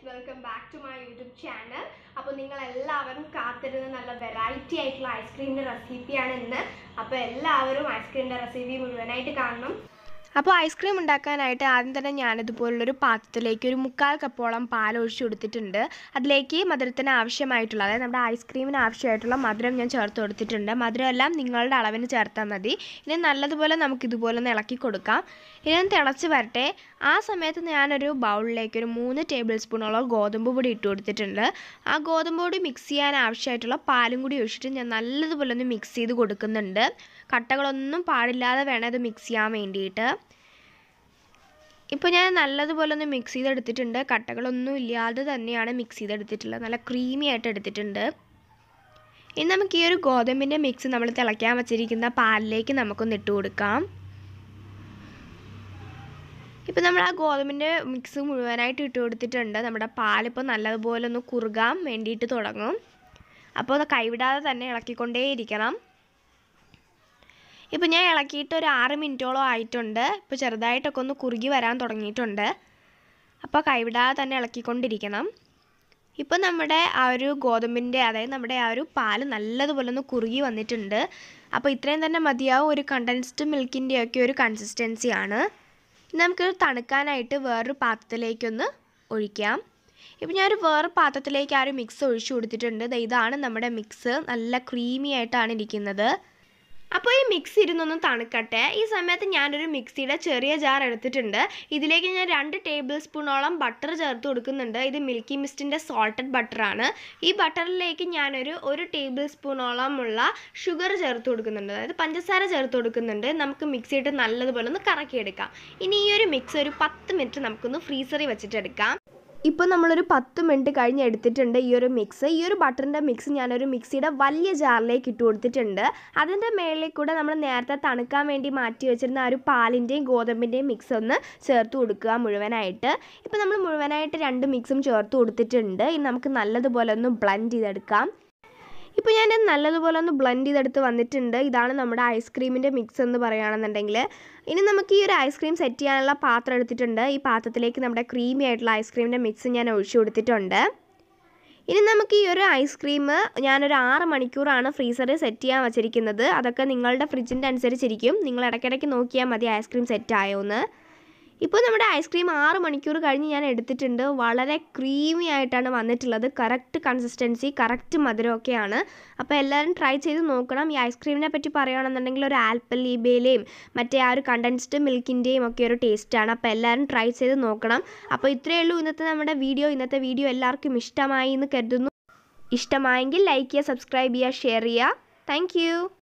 friends welcome back to my YouTube channel അപ്പോൾ നിങ്ങൾ എല്ലാവരും കാത്തിരുന്ന നല്ല വെറൈറ്റി ആയിട്ടുള്ള ഐസ്ക്രീമിൻ്റെ റെസിപ്പിയാണ് ഇന്ന് അപ്പോൾ എല്ലാവരും ഐസ്ക്രീമിൻ്റെ റെസിപ്പി മുഴുവനായിട്ട് കാണണം അപ്പോൾ ഐസ്ക്രീം ഉണ്ടാക്കാനായിട്ട് ആദ്യം തന്നെ ഞാനിതുപോലുള്ളൊരു പാത്രത്തിലേക്ക് ഒരു മുക്കാൽ കപ്പോളം പാൽ ഒഴിച്ചു കൊടുത്തിട്ടുണ്ട് അതിലേക്ക് മധുരത്തിന് ആവശ്യമായിട്ടുള്ള അതായത് നമ്മുടെ ഐസ്ക്രീമിന് ആവശ്യമായിട്ടുള്ള മധുരം ഞാൻ ചേർത്ത് കൊടുത്തിട്ടുണ്ട് മധുരമെല്ലാം നിങ്ങളുടെ അളവിന് ചേർത്താൽ മതി ഇനി നല്ലതുപോലെ നമുക്ക് ഇതുപോലെ ഒന്ന് ഇളക്കി കൊടുക്കാം ഇനി തിളച്ച് വരട്ടെ ആ സമയത്ത് ഞാനൊരു ബൗളിലേക്ക് ഒരു മൂന്ന് ടേബിൾ സ്പൂണോളം ഗോതമ്പ് പൊടി ഇട്ട് കൊടുത്തിട്ടുണ്ട് ആ ഗോതമ്പ് പൊടി മിക്സ് ചെയ്യാൻ ആവശ്യമായിട്ടുള്ള പാലും കൂടി ഒഴിച്ചിട്ട് ഞാൻ നല്ലതുപോലെ ഒന്ന് മിക്സ് ചെയ്ത് കൊടുക്കുന്നുണ്ട് കട്ടകളൊന്നും പാടില്ലാതെ വേണം ഇത് മിക്സ് ചെയ്യാൻ വേണ്ടിയിട്ട് ഇപ്പോൾ ഞാൻ നല്ലതുപോലെ ഒന്ന് മിക്സ് ചെയ്തെടുത്തിട്ടുണ്ട് കട്ടകളൊന്നും ഇല്ലാതെ തന്നെയാണ് മിക്സ് ചെയ്തെടുത്തിട്ടുള്ളത് നല്ല ക്രീമി ആയിട്ട് എടുത്തിട്ടുണ്ട് ഇനി നമുക്ക് ഈ ഒരു ഗോതമ്പിൻ്റെ മിക്സ് നമ്മൾ തിളയ്ക്കാൻ വച്ചിരിക്കുന്ന പാലിലേക്ക് നമുക്കൊന്ന് ഇട്ട് കൊടുക്കാം ഇപ്പോൾ നമ്മൾ ആ ഗോതമ്പിൻ്റെ മിക്സ് മുഴുവനായിട്ട് ഇട്ട് കൊടുത്തിട്ടുണ്ട് നമ്മുടെ പാലിപ്പോൾ നല്ലതുപോലെ ഒന്ന് കുറുകാൻ വേണ്ടിയിട്ട് തുടങ്ങും അപ്പോൾ ഒന്ന് കൈവിടാതെ തന്നെ ഇളക്കിക്കൊണ്ടേയിരിക്കണം ഇപ്പോൾ ഞാൻ ഇളക്കിയിട്ട് ഒരു ആറ് മിനിറ്റോളം ആയിട്ടുണ്ട് ഇപ്പോൾ ചെറുതായിട്ടൊക്കെ ഒന്ന് കുറുകി വരാൻ തുടങ്ങിയിട്ടുണ്ട് അപ്പോൾ കൈവിടാതെ തന്നെ ഇളക്കിക്കൊണ്ടിരിക്കണം ഇപ്പോൾ നമ്മുടെ ആ ഒരു ഗോതമ്പിൻ്റെ അതായത് നമ്മുടെ ആ ഒരു പാൽ നല്ലതുപോലെ ഒന്ന് കുറുകി വന്നിട്ടുണ്ട് അപ്പോൾ ഇത്രയും തന്നെ മതിയാവും ഒരു കണ്ടൻസ്ഡ് മിൽക്കിൻ്റെയൊക്കെ ഒരു കൺസിസ്റ്റൻസിയാണ് നമുക്ക് തണുക്കാനായിട്ട് വേറൊരു പാത്രത്തിലേക്കൊന്ന് ഒഴിക്കാം ഇപ്പം ഞാനൊരു വേറെ പാത്രത്തിലേക്ക് ആ ഒരു മിക്സ് ഒഴിച്ചു കൊടുത്തിട്ടുണ്ട് ഇതാണ് നമ്മുടെ മിക്സ് നല്ല ക്രീമി ആയിട്ടാണ് ഇരിക്കുന്നത് അപ്പോൾ ഈ മിക്സി ഇരുന്നൊന്ന് തണുക്കട്ടെ ഈ സമയത്ത് ഞാനൊരു മിക്സിയുടെ ചെറിയ ജാർ എടുത്തിട്ടുണ്ട് ഇതിലേക്ക് ഞാൻ രണ്ട് ടേബിൾ സ്പൂണോളം ബട്ടർ ചേർത്ത് കൊടുക്കുന്നുണ്ട് ഇത് മിൽക്കി മിസ്റ്റിൻ്റെ സോൾട്ടഡ് ബട്ടറാണ് ഈ ബട്ടറിലേക്ക് ഞാനൊരു ഒരു ടേബിൾ സ്പൂണോളം ഉള്ള ഷുഗർ ചേർത്ത് കൊടുക്കുന്നുണ്ട് അതായത് പഞ്ചസാര ചേർത്ത് കൊടുക്കുന്നുണ്ട് നമുക്ക് മിക്സിയിട്ട് നല്ലതുപോലെ ഒന്ന് കറക്കിയെടുക്കാം ഇനി ഈ ഒരു മിക്സ് ഒരു പത്ത് മിനിറ്റ് നമുക്കൊന്ന് ഫ്രീസറിൽ വെച്ചിട്ടെടുക്കാം ഇപ്പോൾ നമ്മളൊരു പത്ത് മിനിറ്റ് കഴിഞ്ഞ് എടുത്തിട്ടുണ്ട് ഈ ഒരു മിക്സ് ഈ ഒരു ബട്ടറിൻ്റെ മിക്സ് ഞാനൊരു മിക്സിയുടെ വലിയ ജാറിലേക്ക് ഇട്ട് കൊടുത്തിട്ടുണ്ട് അതിൻ്റെ മേളിൽ കൂടെ നമ്മൾ നേരത്തെ തണുക്കാൻ വേണ്ടി മാറ്റി വെച്ചിരുന്ന ആ ഒരു പാലിൻ്റെയും ഗോതമ്പിൻ്റെയും മിക്സ് ഒന്ന് ചേർത്ത് കൊടുക്കുക മുഴുവനായിട്ട് ഇപ്പോൾ നമ്മൾ മുഴുവനായിട്ട് രണ്ട് മിക്സും ചേർത്ത് കൊടുത്തിട്ടുണ്ട് ഇനി നമുക്ക് നല്ലതുപോലെ ഒന്ന് ബ്ലെൻഡ് ചെയ്തെടുക്കാം ഇപ്പോൾ ഞാൻ നല്ലതുപോലെ ഒന്ന് ബ്ലെൻഡ് ചെയ്തെടുത്ത് വന്നിട്ടുണ്ട് ഇതാണ് നമ്മുടെ ഐസ്ക്രീമിൻ്റെ മിക്സ് എന്ന് പറയുകയാണെന്നുണ്ടെങ്കിൽ ഇനി നമുക്ക് ഈ ഒരു ഐസ്ക്രീം സെറ്റ് ചെയ്യാനുള്ള പാത്രം എടുത്തിട്ടുണ്ട് ഈ പാത്രത്തിലേക്ക് നമ്മുടെ ക്രീമി ആയിട്ടുള്ള ഐസ്ക്രീമിൻ്റെ മിക്സ് ഞാൻ ഒഴിച്ചു കൊടുത്തിട്ടുണ്ട് ഇനി നമുക്ക് ഈ ഒരു ഐസ്ക്രീം ഞാനൊരു ആറ് മണിക്കൂറാണ് ഫ്രീസറിൽ സെറ്റ് ചെയ്യാൻ വെച്ചിരിക്കുന്നത് അതൊക്കെ നിങ്ങളുടെ ഫ്രിഡ്ജിൻ്റെ അനുസരിച്ചിരിക്കും നിങ്ങൾ ഇടയ്ക്കിടയ്ക്ക് നോക്കിയാൽ മതി ഐസ്ക്രീം സെറ്റ് ആയോ എന്ന് ഇപ്പോൾ നമ്മുടെ ഐസ്ക്രീം ആറ് മണിക്കൂർ കഴിഞ്ഞ് ഞാൻ എടുത്തിട്ടുണ്ട് വളരെ ക്രീമി ആയിട്ടാണ് വന്നിട്ടുള്ളത് കറക്റ്റ് കൺസിസ്റ്റൻസി കറക്റ്റ് മധുരമൊക്കെയാണ് അപ്പോൾ എല്ലാവരും ട്രൈ ചെയ്ത് നോക്കണം ഈ ഐസ്ക്രീമിനെ പറ്റി പറയുകയാണെന്നുണ്ടെങ്കിൽ ഒരു ആൽപ്പൽ ഈബയിലെയും മറ്റേ ആ ഒരു കണ്ടൻസ്ഡ് മിൽക്കിൻ്റെയും ഒക്കെ ഒരു ടേസ്റ്റാണ് അപ്പോൾ എല്ലാവരും ട്രൈ ചെയ്ത് നോക്കണം അപ്പോൾ ഇത്രയേ ഉള്ളൂ ഇന്നത്തെ നമ്മുടെ വീഡിയോ ഇന്നത്തെ വീഡിയോ എല്ലാവർക്കും ഇഷ്ടമായി എന്ന് കരുതുന്നു ഇഷ്ടമായെങ്കിൽ ലൈക്ക് ചെയ്യുക സബ്സ്ക്രൈബ് ചെയ്യുക ഷെയർ ചെയ്യുക താങ്ക്